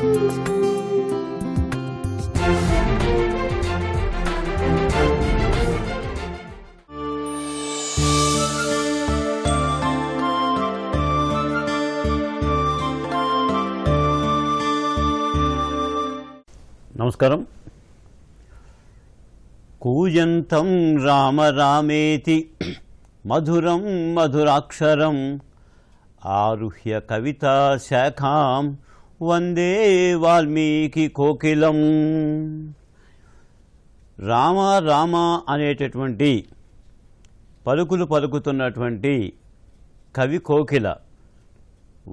నమస్కారం కూజంతం రామ రామేతి మధురం మధురాక్షరం ఆరుహ్య కవితా శాఖాం వందే వాల్మీకి కోకిలం రామ రామ అనేటటువంటి పలుకులు పలుకుతున్నటువంటి కవి కోకిల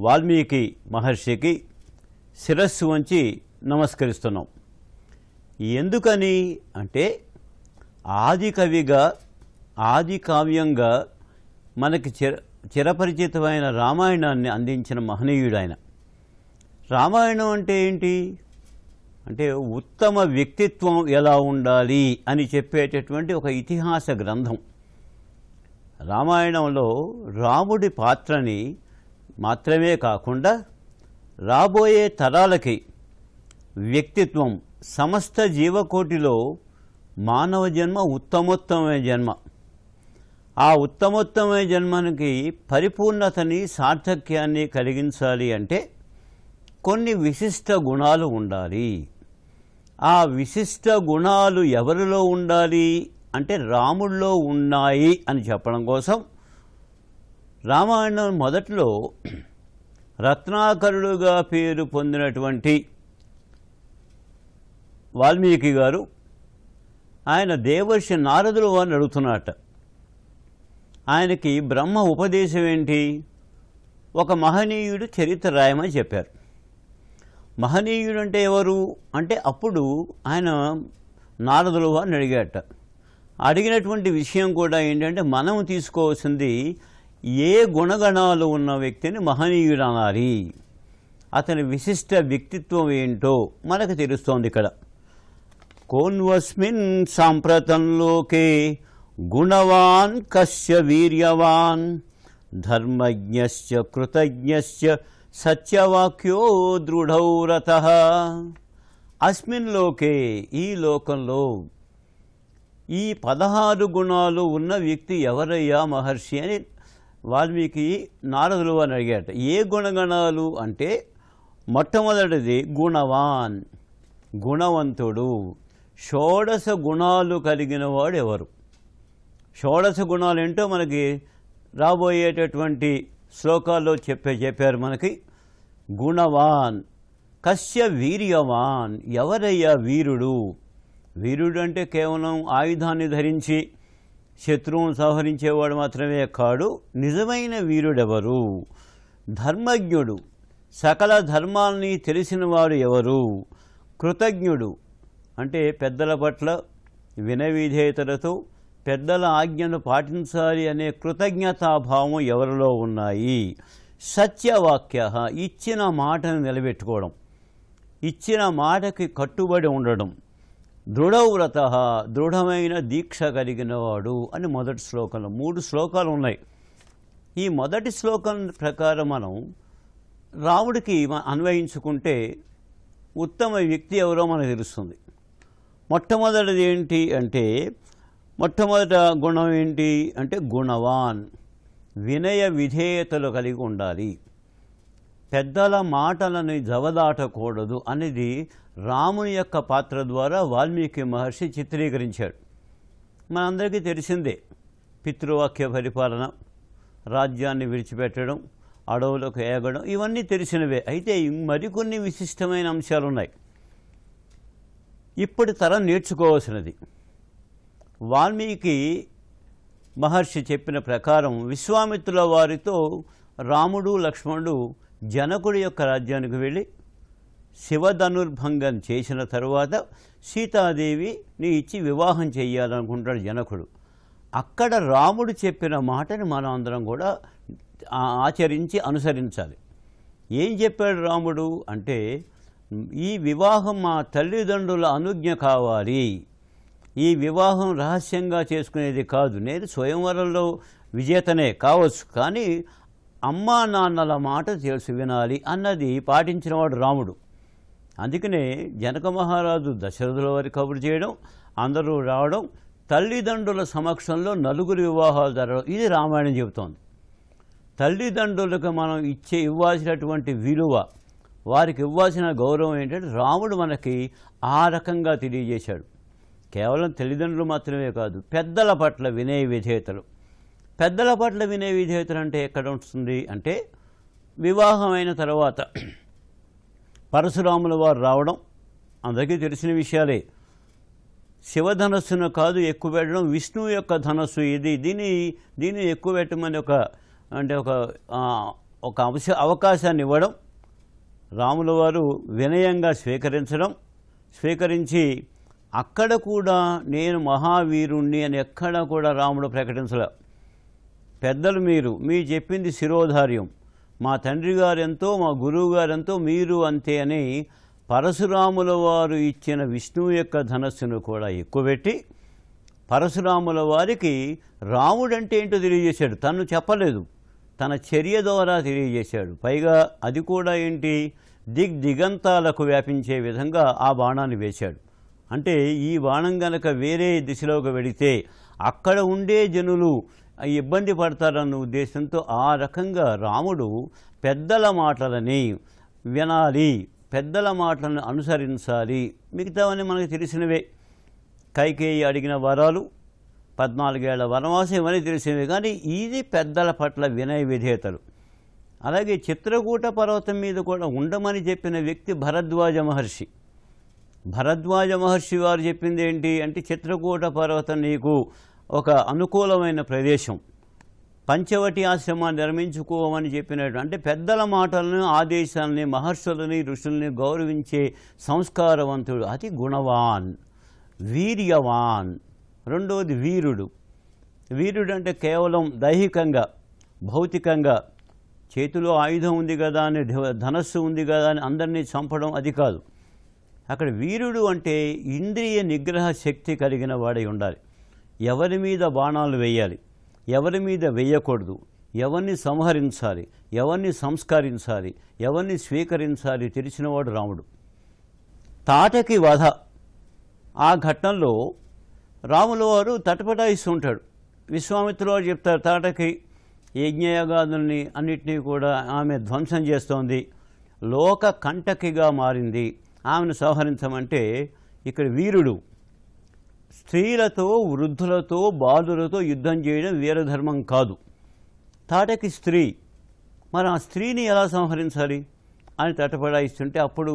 వాల్మీకి మహర్షికి శిరస్సు వంచి నమస్కరిస్తున్నాం ఎందుకని అంటే ఆది కవిగా ఆది కావ్యంగా మనకి చిర చిరపరిచితమైన రామాయణాన్ని అందించిన మహనీయుడు ఆయన రామాయణం అంటే ఏంటి అంటే ఉత్తమ వ్యక్తిత్వం ఎలా ఉండాలి అని చెప్పేటటువంటి ఒక ఇతిహాస గ్రంథం రామాయణంలో రాముడి పాత్రని మాత్రమే కాకుండా రాబోయే తరాలకి వ్యక్తిత్వం సమస్త జీవకోటిలో మానవ జన్మ ఉత్తమోత్తమైన జన్మ ఆ ఉత్తమోత్తమైన జన్మనికి పరిపూర్ణతని సార్థక్యాన్ని కలిగించాలి అంటే కొన్ని విశిష్ట గుణాలు ఉండాలి ఆ విశిష్ట గుణాలు ఎవరిలో ఉండాలి అంటే రాముల్లో ఉన్నాయి అని చెప్పడం కోసం రామాయణం మొదట్లో రత్నాకరుడుగా పేరు పొందినటువంటి వాల్మీకి గారు ఆయన దేవర్షి నారదులు వారిని అడుగుతున్నట ఆయనకి బ్రహ్మ ఉపదేశం ఏంటి ఒక మహనీయుడు చరిత్ర రాయమని చెప్పారు మహనీయుడు అంటే ఎవరు అంటే అప్పుడు ఆయన నారదులు అని అడిగాట అడిగినటువంటి విషయం కూడా ఏంటంటే మనం తీసుకోవాల్సింది ఏ గుణగణాలు ఉన్న వ్యక్తిని మహనీయుడు అనాలి అతని విశిష్ట వ్యక్తిత్వం ఏంటో మనకు తెలుస్తోంది ఇక్కడ కోన్వస్మిన్ సాంప్రతంలోకే గుణవాన్ కశ్య వీర్యవాన్ ధర్మజ్ఞ కృతజ్ఞ సత్యవాక్యో దృఢౌరత అస్మిన్ లోకే ఈ లోకంలో ఈ పదహారు గుణాలు ఉన్న వ్యక్తి ఎవరయ్యా మహర్షి అని వాల్మీకి నారదులు అని అడిగాట ఏ గుణగణాలు అంటే మొట్టమొదటిది గుణవాన్ గుణవంతుడు షోడశ గుణాలు కలిగిన వాడు ఎవరు షోడశ గుణాలు ఏంటో మనకి రాబోయేటటువంటి శ్లోకాల్లో చెప్పే చెప్పారు మనకి గుణవాన్ కశ్య వీర్యవాన్ ఎవరయ్యా వీరుడు వీరుడు అంటే కేవలం ఆయుధాన్ని ధరించి శత్రువును సంహరించేవాడు మాత్రమే కాడు నిజమైన వీరుడెవరు ధర్మజ్ఞుడు సకల ధర్మాల్ని తెలిసినవాడు ఎవరు కృతజ్ఞుడు అంటే పెద్దల పట్ల వినవిధేయతలతో పెద్దల ఆజ్ఞను పాటించాలి అనే కృతజ్ఞతాభావం ఎవరిలో ఉన్నాయి సత్యవాక్య ఇచ్చిన మాటను నిలబెట్టుకోవడం ఇచ్చిన మాటకి కట్టుబడి ఉండడం దృఢవ్రత దృఢమైన దీక్ష కలిగినవాడు అని మొదటి శ్లోకంలో మూడు శ్లోకాలు ఉన్నాయి ఈ మొదటి శ్లోకం ప్రకారం మనం రాముడికి అన్వయించుకుంటే ఉత్తమ వ్యక్తి ఎవరో మనకు తెలుస్తుంది మొట్టమొదటిది ఏంటి అంటే మొట్టమొదట గుణం ఏంటి అంటే గుణవాన్ వినయ విధేయతలు కలిగి ఉండాలి పెద్దల మాటలను జవదాటకూడదు అనేది రాముని యొక్క పాత్ర ద్వారా వాల్మీకి మహర్షి చిత్రీకరించాడు మనందరికీ తెలిసిందే పితృవాక్య పరిపాలన రాజ్యాన్ని విడిచిపెట్టడం అడవులకు ఏగడం ఇవన్నీ తెలిసినవే అయితే మరికొన్ని విశిష్టమైన అంశాలు ఉన్నాయి ఇప్పటి తరం నేర్చుకోవాల్సినది వాల్మీకి మహర్షి చెప్పిన ప్రకారం విశ్వామిత్రుల వారితో రాముడు లక్ష్మణుడు జనకుడి యొక్క రాజ్యానికి వెళ్ళి శివధనుర్భంగం చేసిన తరువాత సీతాదేవిని ఇచ్చి వివాహం చేయాలనుకుంటాడు జనకుడు అక్కడ రాముడు చెప్పిన మాటని మనం అందరం కూడా ఆచరించి అనుసరించాలి ఏం చెప్పాడు రాముడు అంటే ఈ వివాహం మా తల్లిదండ్రుల అనుజ్ఞ కావాలి ఈ వివాహం రహస్యంగా చేసుకునేది కాదు నేను స్వయంవరంలో విజేతనే కావచ్చు కానీ అమ్మా నాన్నల మాట తెలిసి వినాలి అన్నది పాటించినవాడు రాముడు అందుకనే జనక మహారాజు దశరథుల వారి కబురు చేయడం అందరూ రావడం తల్లిదండ్రుల సమక్షంలో నలుగురు వివాహాలు జరగడం ఇది రామాయణం చెబుతోంది తల్లిదండ్రులకు మనం ఇచ్చే ఇవ్వాల్సినటువంటి విలువ వారికి ఇవ్వాల్సిన గౌరవం ఏంటంటే రాముడు మనకి ఆ రకంగా తెలియజేశాడు కేవలం తల్లిదండ్రులు మాత్రమే కాదు పెద్దల పట్ల వినయ విధేయతలు పెద్దల పట్ల వినయ విధేయతలు అంటే ఎక్కడ ఉంటుంది అంటే వివాహమైన తర్వాత పరశురాముల వారు రావడం అందరికీ తెలిసిన విషయాలే శివధనస్సును కాదు ఎక్కువ పెట్టడం విష్ణువు యొక్క ధనస్సు ఇది దీన్ని దీన్ని ఎక్కువ పెట్టమని ఒక అంటే ఒక ఒక అవశ అవకాశాన్ని ఇవ్వడం రాముల వారు వినయంగా స్వీకరించడం స్వీకరించి అక్కడ కూడా నేను మహావీరుణ్ణి అని ఎక్కడా కూడా రాముడు ప్రకటించలే పెద్దలు మీరు మీ చెప్పింది శిరోధార్యం మా తండ్రి గారెంతో మా గురువు గారెంతో మీరు అంతే అని పరశురాముల వారు ఇచ్చిన విష్ణువు యొక్క ధనస్సును కూడా ఎక్కువ పెట్టి పరశురాముల వారికి రాముడంటే ఏంటో తెలియజేశాడు తను చెప్పలేదు తన చర్య ద్వారా తెలియజేశాడు పైగా అది కూడా ఏంటి దిగ్ దిగంతాలకు వ్యాపించే విధంగా ఆ బాణాన్ని వేశాడు అంటే ఈ బాణం గనక వేరే దిశలోకి వెడితే అక్కడ ఉండే జనులు ఇబ్బంది పడతారన్న ఉద్దేశంతో ఆ రకంగా రాముడు పెద్దల మాటలని వినాలి పెద్దల మాటలను అనుసరించాలి మిగతావన్నీ మనకు తెలిసినవే కైకేయి అడిగిన వరాలు పద్నాలుగేళ్ల వనవాసం ఇవన్నీ తెలిసినవే కానీ ఇది పెద్దల పట్ల వినయ విధేయతలు అలాగే చిత్రకూట పర్వతం మీద కూడా ఉండమని చెప్పిన వ్యక్తి భరద్వాజ మహర్షి భరద్వాజ మహర్షి వారు చెప్పింది ఏంటి అంటే చిత్రకూట పర్వతం నీకు ఒక అనుకూలమైన ప్రదేశం పంచవటి ఆశ్రమాన్ని నిర్మించుకోమని చెప్పినట్టు అంటే పెద్దల మాటలను ఆదేశాలని మహర్షులని ఋషుల్ని గౌరవించే సంస్కారవంతుడు అతి గుణవాన్ వీర్యవాన్ రెండవది వీరుడు వీరుడు అంటే కేవలం దైహికంగా భౌతికంగా చేతిలో ఆయుధం ఉంది కదా అని ధనస్సు ఉంది కదా అని అందరినీ చంపడం అది కాదు అక్కడ వీరుడు అంటే ఇంద్రియ నిగ్రహ శక్తి కలిగిన వాడై ఉండాలి ఎవరి మీద బాణాలు వేయాలి ఎవరి మీద వేయకూడదు ఎవరిని సంహరించాలి ఎవరిని సంస్కరించాలి ఎవరిని స్వీకరించాలి తెలిసినవాడు రాముడు తాటకి వధ ఆ ఘటనలో రాముల వారు తటపటాయిస్తుంటాడు విశ్వామిత్రులు వారు చెప్తారు తాటకి యజ్ఞయగాదుల్ని అన్నిటినీ కూడా ఆమె ధ్వంసం చేస్తోంది లోక కంటకిగా మారింది ఆమెను సంహరించమంటే ఇక్కడ వీరుడు స్త్రీలతో వృద్ధులతో బాలులతో యుద్ధం చేయడం వీరధర్మం కాదు తాటకి స్త్రీ మరి ఆ స్త్రీని ఎలా సంహరించాలి అని తటపడాయిస్తుంటే అప్పుడు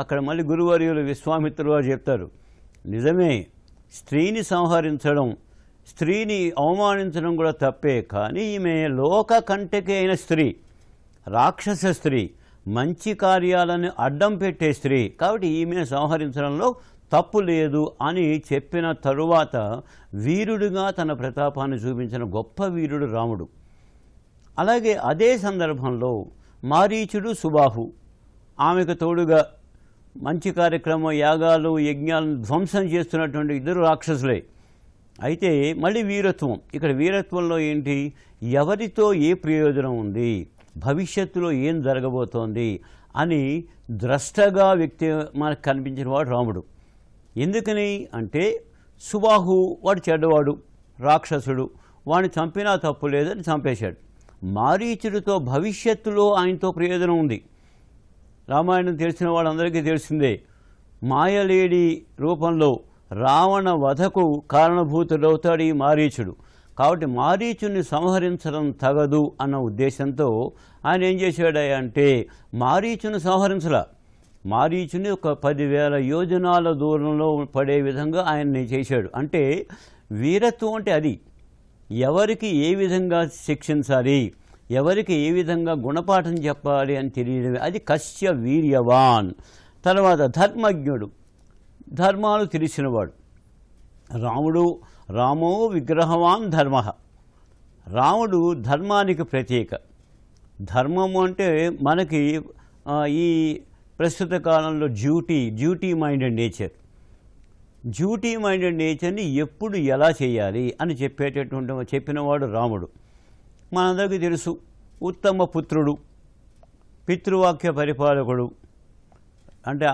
అక్కడ మళ్ళీ గురువర్యులు విశ్వామిత్రులు వారు చెప్తారు నిజమే స్త్రీని సంహరించడం స్త్రీని అవమానించడం కూడా తప్పే కానీ ఈమె లోక కంటకి అయిన స్త్రీ రాక్షస స్త్రీ మంచి కార్యాలను అడ్డం పెట్టే స్త్రీ కాబట్టి ఈమెను సంహరించడంలో తప్పు లేదు అని చెప్పిన తరువాత వీరుడుగా తన ప్రతాపాన్ని చూపించిన గొప్ప వీరుడు రాముడు అలాగే అదే సందర్భంలో మారీచుడు సుబాహు ఆమెకు తోడుగా మంచి కార్యక్రమం యాగాలు యజ్ఞాలను ధ్వంసం చేస్తున్నటువంటి ఇద్దరు రాక్షసులే అయితే మళ్ళీ వీరత్వం ఇక్కడ వీరత్వంలో ఏంటి ఎవరితో ఏ ప్రయోజనం ఉంది భవిష్యత్తులో ఏం జరగబోతోంది అని ద్రష్టగా వ్యక్తి మనకు కనిపించిన వాడు రాముడు ఎందుకని అంటే సుబాహు వాడు చెడ్డవాడు రాక్షసుడు వాడిని చంపినా తప్పు లేదని చంపేశాడు మారీచుడితో భవిష్యత్తులో ఆయనతో ప్రయోజనం ఉంది రామాయణం తెలిసిన వాళ్ళందరికీ తెలిసిందే మాయలేడి రూపంలో రావణ వధకు కారణభూతుడవుతాడు ఈ మారీచుడు కాబట్టి మారీచుని సంహరించడం తగదు అన్న ఉద్దేశంతో ఆయన ఏం చేశాడు అంటే మారీచుని సంహరించల మారీచుని ఒక పదివేల యోజనాల దూరంలో పడే విధంగా ఆయన్ని చేశాడు అంటే వీరత్వం అంటే అది ఎవరికి ఏ విధంగా శిక్షించాలి ఎవరికి ఏ విధంగా గుణపాఠం చెప్పాలి అని తెలియడమే అది కశ్య వీర్యవాన్ తర్వాత ధర్మజ్ఞుడు ధర్మాలు తెలిసినవాడు రాముడు రామో విగ్రహవాన్ ధర్మ రాముడు ధర్మానికి ప్రతీక ధర్మము అంటే మనకి ఈ ప్రస్తుత కాలంలో duty duty minded nature duty minded నేచర్ని ఎప్పుడు ఎలా చేయాలి అని చెప్పేటటువంటి చెప్పినవాడు రాముడు మనందరికీ తెలుసు ఉత్తమ పుత్రుడు పితృవాక్య పరిపాలకుడు అంటే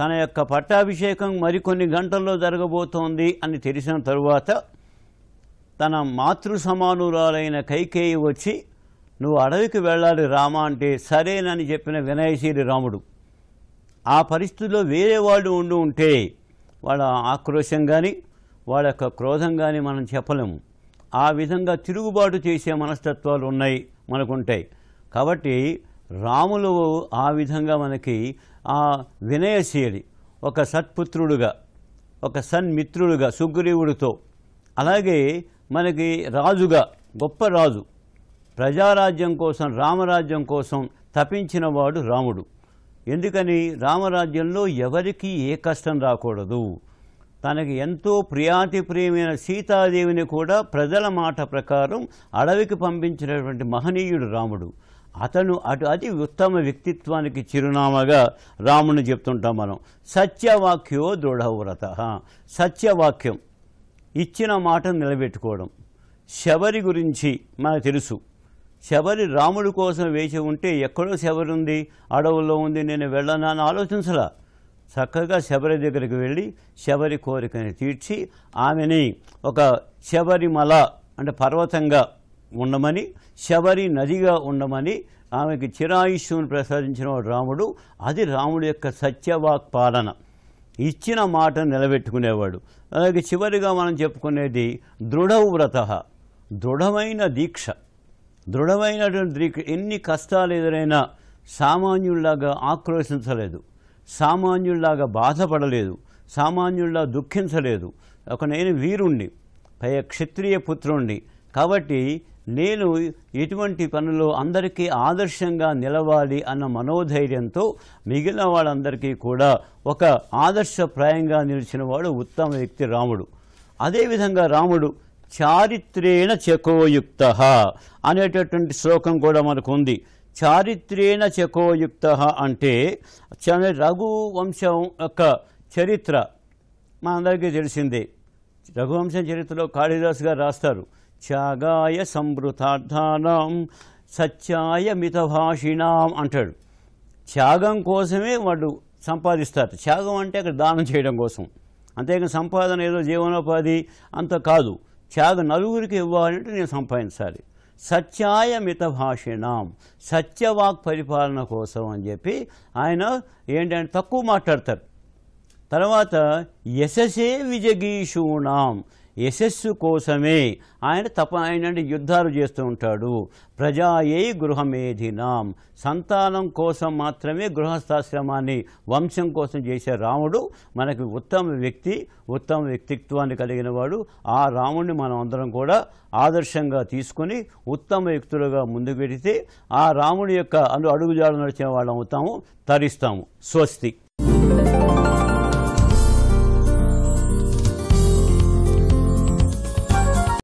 తన యొక్క పట్టాభిషేకం మరికొన్ని గంటల్లో జరగబోతోంది అని తెలిసిన తరువాత తన మాతృ సమానురాలైన కైకేయి వచ్చి నువ్వు అడవికి వెళ్ళాలి రామ అంటే సరేనని చెప్పిన వినయశీరి రాముడు ఆ పరిస్థితిలో వేరే వాళ్ళు ఉండి ఉంటే వాళ్ళ ఆక్రోశం కానీ వాళ్ళ యొక్క క్రోధం కానీ మనం చెప్పలేము ఆ విధంగా తిరుగుబాటు చేసే మనస్తత్వాలు ఉన్నాయి మనకుంటాయి కాబట్టి రాములు ఆ విధంగా మనకి ఆ వినయశీలి ఒక సత్పుత్రుడుగా ఒక సన్మిత్రుడుగా సుగ్రీవుడితో అలాగే మనకి రాజుగా గొప్ప రాజు ప్రజారాజ్యం కోసం రామరాజ్యం కోసం తపించినవాడు రాముడు ఎందుకని రామరాజ్యంలో ఎవరికి ఏ కష్టం రాకూడదు తనకి ఎంతో ప్రియాతి ప్రియమైన సీతాదేవిని కూడా ప్రజల మాట ప్రకారం అడవికి పంపించినటువంటి మహనీయుడు రాముడు అతను అటు అతి ఉత్తమ వ్యక్తిత్వానికి చిరునామాగా రాముని చెప్తుంటాం మనం సత్యవాక్యో దృఢవ్రత సత్యవాక్యం ఇచ్చిన మాట నిలబెట్టుకోవడం శబరి గురించి మనకు తెలుసు శబరి రాముడి కోసం వేసి ఉంటే ఎక్కడో శబరి ఉంది అడవుల్లో ఉంది నేను వెళ్ళనా అని ఆలోచించలా చక్కగా శబరి దగ్గరికి వెళ్ళి శబరి కోరికని తీర్చి ఆమెని ఒక శబరిమల అంటే పర్వతంగా ఉండమని శబరి నదిగా ఉండమని ఆమెకి చిరాయుష్యును ప్రసాదించిన రాముడు అది రాముడు యొక్క సత్యవాక్ పాలన ఇచ్చిన మాట నిలబెట్టుకునేవాడు అలాగే చివరిగా మనం చెప్పుకునేది దృఢవ్రత దృఢమైన దీక్ష దృఢమైనటువంటి దీక్ష ఎన్ని కష్టాలు ఎదురైనా సామాన్యుల్లాగా ఆక్రోశించలేదు సామాన్యుల్లాగా బాధపడలేదు సామాన్యుల్లా దుఃఖించలేదు ఒక నేను వీరుణ్ణి పై క్షత్రియ పుత్రుణ్ణి కాబట్టి నేను ఇటువంటి పనులు అందరికీ ఆదర్శంగా నిలవాలి అన్న మనోధైర్యంతో మిగిలిన వాళ్ళందరికీ కూడా ఒక ఆదర్శప్రాయంగా నిలిచిన వాడు ఉత్తమ వ్యక్తి రాముడు అదేవిధంగా రాముడు చారిత్రేణ చకోయుక్త అనేటటువంటి శ్లోకం కూడా మనకు ఉంది చారిత్రేణ చకోయుక్త అంటే రఘువంశం యొక్క చరిత్ర మనందరికీ తెలిసిందే రఘువంశం చరిత్రలో కాళిదాసు గారు రాస్తారు త్యాగాయ సంవృతార్థానం సత్యాయ మితభాషిణాం అంటాడు త్యాగం కోసమే వాడు సంపాదిస్తారు త్యాగం అంటే అక్కడ దానం చేయడం కోసం అంతేకాని సంపాదన ఏదో జీవనోపాధి అంత కాదు త్యాగ నలుగురికి ఇవ్వాలంటే నేను సంపాదించాలి సత్యాయ భాషణం సత్యవాక్ పరిపాలన కోసం అని చెప్పి ఆయన ఏంటంటే తక్కువ మాట్లాడతారు తర్వాత యశసే విజగీషూణాం యశస్సు కోసమే ఆయన తప ఆయన యుద్ధాలు చేస్తూ ఉంటాడు ప్రజాయే గృహమేధినాం సంతానం కోసం మాత్రమే గృహస్థాశ్రమాన్ని వంశం కోసం చేసే రాముడు మనకి ఉత్తమ వ్యక్తి ఉత్తమ వ్యక్తిత్వాన్ని కలిగిన వాడు ఆ రాముడిని మనం అందరం కూడా ఆదర్శంగా తీసుకొని ఉత్తమ వ్యక్తులుగా ముందుకు పెడితే ఆ రాముడి యొక్క అడుగుజాడు నడిచిన వాళ్ళం అవుతాము తరిస్తాము స్వస్తి